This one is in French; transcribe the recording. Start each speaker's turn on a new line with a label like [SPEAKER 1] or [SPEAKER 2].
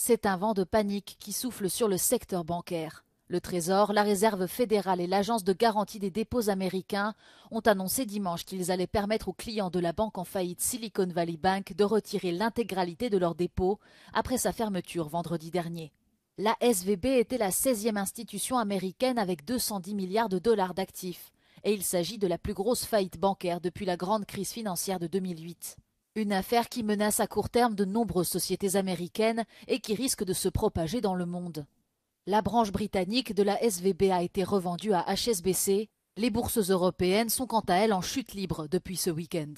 [SPEAKER 1] C'est un vent de panique qui souffle sur le secteur bancaire. Le Trésor, la Réserve fédérale et l'Agence de garantie des dépôts américains ont annoncé dimanche qu'ils allaient permettre aux clients de la banque en faillite Silicon Valley Bank de retirer l'intégralité de leurs dépôts après sa fermeture vendredi dernier. La SVB était la 16e institution américaine avec 210 milliards de dollars d'actifs, et il s'agit de la plus grosse faillite bancaire depuis la grande crise financière de 2008. Une affaire qui menace à court terme de nombreuses sociétés américaines et qui risque de se propager dans le monde. La branche britannique de la SVB a été revendue à HSBC. Les bourses européennes sont quant à elles en chute libre depuis ce week-end.